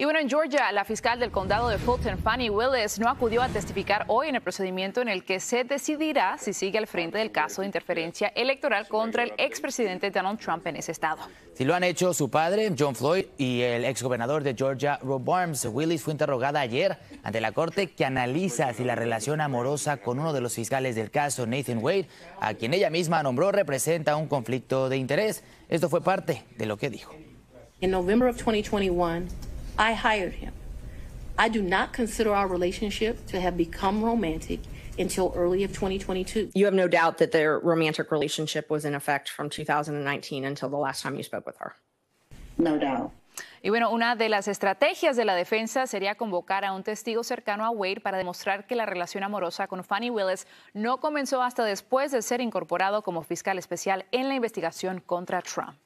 Y bueno, en Georgia, la fiscal del condado de Fulton, Fanny Willis, no acudió a testificar hoy en el procedimiento en el que se decidirá si sigue al frente del caso de interferencia electoral contra el expresidente Donald Trump en ese estado. Si lo han hecho su padre, John Floyd, y el exgobernador de Georgia, Rob Barnes, Willis fue interrogada ayer ante la corte que analiza si la relación amorosa con uno de los fiscales del caso, Nathan Wade, a quien ella misma nombró, representa un conflicto de interés. Esto fue parte de lo que dijo. En noviembre de 2021, I hired him. I do not consider our relationship to have become romantic until early of 2022. You have no doubt that their romantic relationship was in effect from 2019 until the last time you spoke with her. No doubt. Y bueno, una de las estrategias de la defensa sería convocar a un testigo cercano a Wade para demostrar que la relación amorosa con Fanny Willis no comenzó hasta después de ser incorporado como fiscal especial en la investigación contra Trump.